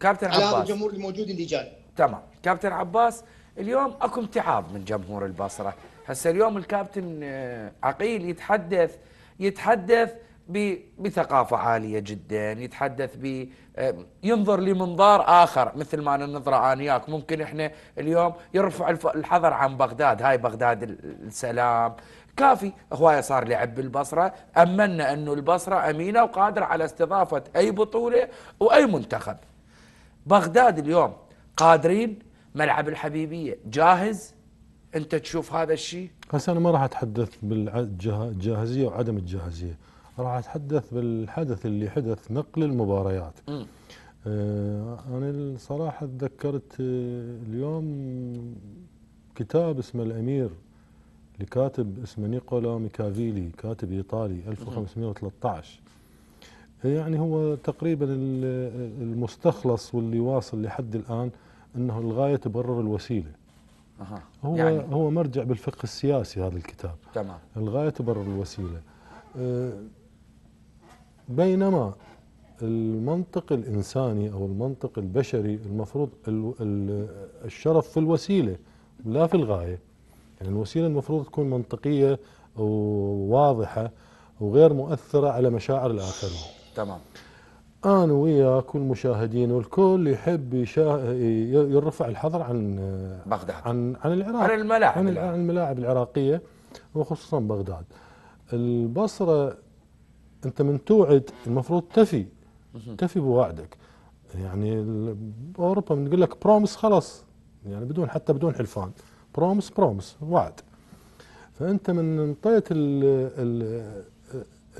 كابتن على عباس. هذا الجمهور الموجود اللي جاي تمام كابتن عباس اليوم اكو امتعاض من جمهور البصره هسه اليوم الكابتن آه، عقيل يتحدث يتحدث بثقافة عالية جدا يتحدث ب آه، ينظر لمنظار آخر مثل ما انا آنياك ممكن إحنا اليوم يرفع الحظر عن بغداد هاي بغداد السلام كافي هواية صار لعب بالبصرة أمنا أنه البصرة أمينة وقادرة على استضافة أي بطولة وأي منتخب بغداد اليوم قادرين ملعب الحبيبيه جاهز انت تشوف هذا الشيء هسه انا ما راح اتحدث بالجاهزيه وعدم الجاهزيه راح اتحدث بالحدث اللي حدث نقل المباريات آه انا الصراحه تذكرت آه، اليوم كتاب اسمه الامير لكاتب اسمه نيكولا ميكافيلي كاتب ايطالي 1513 يعني هو تقريبا المستخلص واللي واصل لحد الآن أنه الغاية تبرر الوسيلة أه. هو يعني هو مرجع بالفقه السياسي هذا الكتاب تمام الغاية تبرر الوسيلة أه، بينما المنطق الإنساني أو المنطق البشري المفروض الشرف في الوسيلة لا في الغاية يعني الوسيلة المفروض تكون منطقية وواضحة وغير مؤثرة على مشاعر الآخرين تمام انا وياك والمشاهدين والكل يحب يشا... يرفع الحظر عن بغداد عن عن العراق عن الملاعب عن الملاعب, الملاعب العراقيه وخصوصا بغداد البصره انت من توعد المفروض تفي تفي بوعدك يعني اوروبا بنقول لك برومس خلاص يعني بدون حتى بدون حلفان برومس برومس وعد فانت من انطيت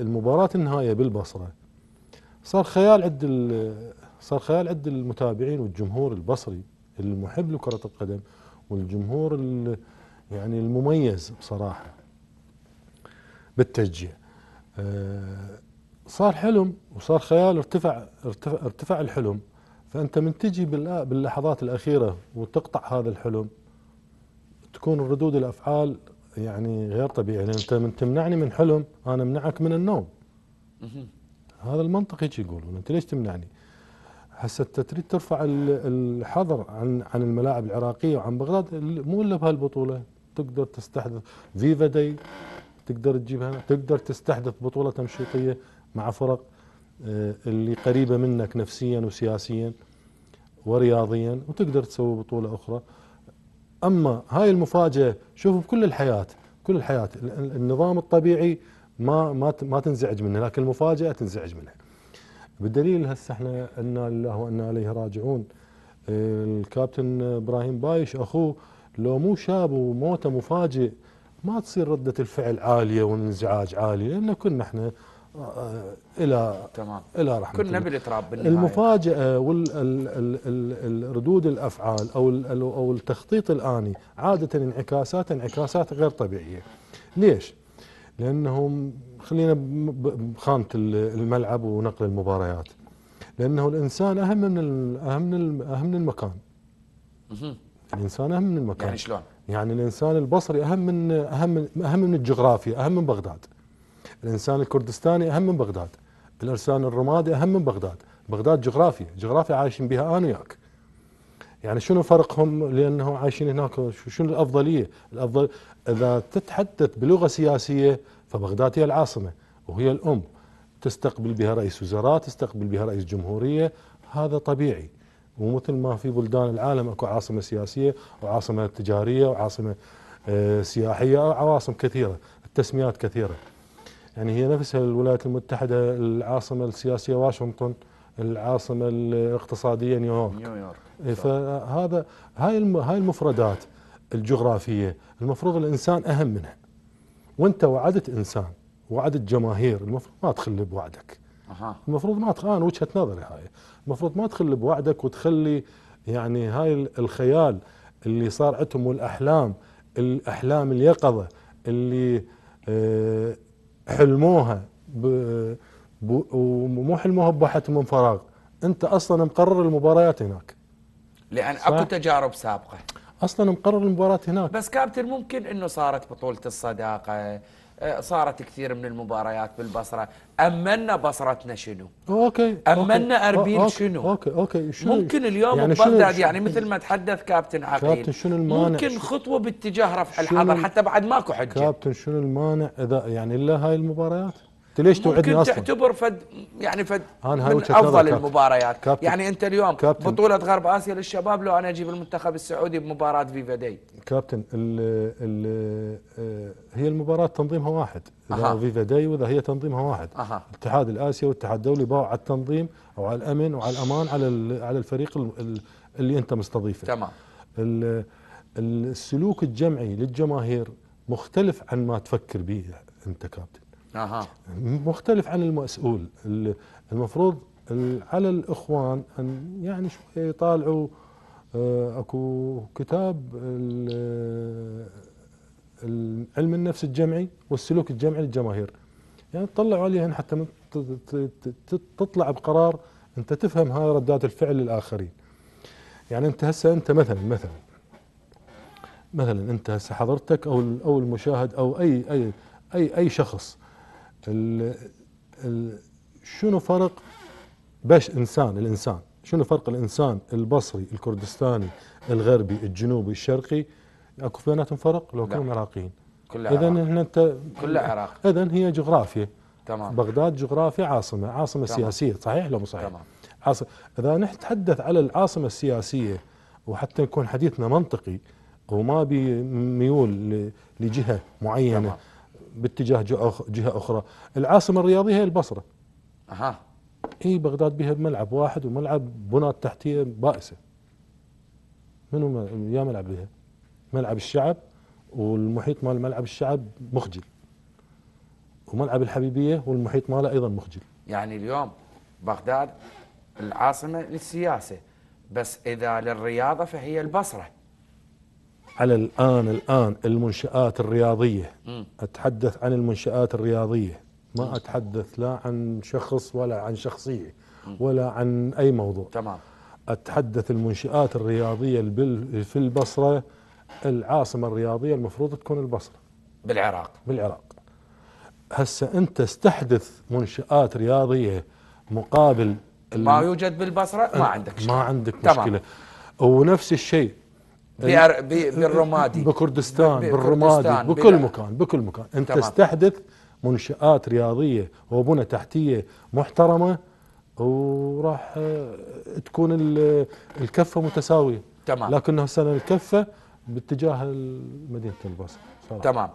المباراه النهائيه بالبصره صار خيال عند صار خيال عند المتابعين والجمهور البصري المحب لكرة القدم والجمهور يعني المميز بصراحة بالتشجيع آه، صار حلم وصار خيال ارتفع ارتفع, ارتفع الحلم فأنت من تجي باللحظات الأخيرة وتقطع هذا الحلم تكون ردود الأفعال يعني غير طبيعية لأن أنت من تمنعني من حلم أنا منعك من النوم هذا المنطق هيك يقولون انت ليش تمنعني؟ هسه انت تريد ترفع الحظر عن عن الملاعب العراقيه وعن بغداد مو الا بهالبطوله تقدر تستحدث فيفا داي تقدر تجيبها تقدر تستحدث بطوله تمشيطيه مع فرق آه، اللي قريبه منك نفسيا وسياسيا ورياضيا وتقدر تسوي بطوله اخرى اما هاي المفاجاه شوفوا بكل الحياه كل الحياه النظام الطبيعي ما ما ما تنزعج منه لكن المفاجاه تنزعج منها بالدليل هسه احنا انا لله وانا اليه راجعون الكابتن ابراهيم بايش اخوه لو مو شاب وموته مفاجئ ما تصير ردة الفعل عالية والانزعاج عالي لأن كنا احنا آه، آه، إلى تمام إلى رحمة كنا بالإتراب بالنهاية المفاجأة والردود الأفعال أو أو التخطيط الآني عادة انعكاسات انعكاسات غير طبيعية ليش؟ لانهم خلينا بخانه الملعب ونقل المباريات لانه الانسان اهم من اهم من اهم من المكان الانسان اهم من المكان يعني شلون؟ يعني الانسان البصري اهم من اهم اهم من الجغرافيا اهم من بغداد الانسان الكردستاني اهم من بغداد الانسان الرمادي اهم من بغداد بغداد جغرافيا جغرافيا عايشين بها انا وياك يعني شنو فرقهم لانهم عايشين هناك شنو الافضليه؟ الافضل اذا تتحدث بلغه سياسيه فبغداد هي العاصمه وهي الام تستقبل بها رئيس وزراء، تستقبل بها رئيس جمهوريه، هذا طبيعي ومثل ما في بلدان العالم اكو عاصمه سياسيه وعاصمه تجاريه وعاصمه آه، سياحيه عواصم كثيره، التسميات كثيره. يعني هي نفسها الولايات المتحده العاصمه السياسيه واشنطن العاصمه الاقتصاديه نيويورك نيويورك إيه، فهذا هاي هاي المفردات الجغرافيه المفروض الانسان اهم منها وانت وعدت انسان وعدت جماهير المفروض ما تخل بوعدك أه. المفروض ما تخان وجهه نظري هاي المفروض ما تخل بوعدك وتخلي يعني هاي الخيال اللي صار عندهم والاحلام الاحلام اليقظه اللي آه، حلموها ومو حلمها بوحدهم من فراغ انت اصلا مقرر المباريات هناك لان اكو تجارب سابقه اصلا مقرر المباريات هناك بس كابتن ممكن انه صارت بطوله الصداقه آه، صارت كثير من المباريات بالبصره امنا بصرتنا شنو اوكي امنا اربيل أوكي. شنو اوكي اوكي شنو ممكن اليوم يعني ببغداد يعني مثل ما تحدث كابتن عقيل كابتن شنو المانع ممكن خطوه باتجاه رفع الحظر حتى بعد ماكو حجه كابتن شنو المانع اذا يعني الا هاي المباريات انت ليش توعدني اصلا؟ تعتبر فد يعني فد من افضل المباريات كابتن يعني انت اليوم كابتن بطوله غرب اسيا للشباب لو انا اجيب المنتخب السعودي بمباراه فيفا دي كابتن ال ال آه، هي المباراه تنظيمها واحد اذا أه. فيفا داي واذا هي تنظيمها واحد أه. الاتحاد الاسيا والاتحاد الدولي باعوا على التنظيم او على الامن وعلى الامان على على الفريق اللي انت مستضيفه تمام السلوك الجمعي للجماهير مختلف عن ما تفكر به انت كابتن أها. مختلف عن المسؤول المفروض على الاخوان ان يعني شوي يطالعوا آه، اكو كتاب آه، علم النفس الجمعي والسلوك الجمعي للجماهير يعني تطلعوا عليهن حتى تطلع بقرار انت تفهم هاي ردات الفعل للاخرين يعني انت هسه انت مثلا مثلا مثلا انت هسه حضرتك او او المشاهد او اي اي اي اي شخص ال ال شنو فرق باش انسان الانسان شنو فرق الانسان البصري الكردستاني الغربي الجنوبي الشرقي اكو بيناتهم فرق لو كانوا عراقيين اذا هنا انت كل عراق اذا هي جغرافيا تمام بغداد جغرافيا عاصمه عاصمه تمام. سياسيه صحيح لو مو صحيح تمام عاصمة. اذا نتحدث على العاصمه السياسيه وحتى يكون حديثنا منطقي وما بميول لجهه معينه تمام. باتجاه جهه اخرى العاصمه الرياضيه هي البصره اها اي بغداد بها ملعب واحد وملعب بنى تحتيه بائسه منو يا ملعب بها ملعب الشعب والمحيط مال ملعب الشعب مخجل وملعب الحبيبيه والمحيط ماله ايضا مخجل يعني اليوم بغداد العاصمه للسياسه بس اذا للرياضه فهي البصره على الآن الآن المنشآت الرياضية أتحدث عن المنشآت الرياضية ما أتحدث لا عن شخص ولا عن شخصية ولا عن أي موضوع تمام أتحدث المنشآت الرياضية في البصرة العاصمة الرياضية المفروض تكون البصرة بالعراق بالعراق هسه أنت استحدث منشآت رياضية مقابل ما يوجد بالبصرة ما عندك شيء ما عندك مشكلة تمام. ونفس الشيء طيب. بالرمادي بكردستان بالرمادي بكل مكان بكل مكان انت تمام. استحدث منشآت رياضية وبنى تحتية محترمة وراح آه، تكون الكفة متساوية تمام لكنه هسه الكفة باتجاه مدينة البصره تمام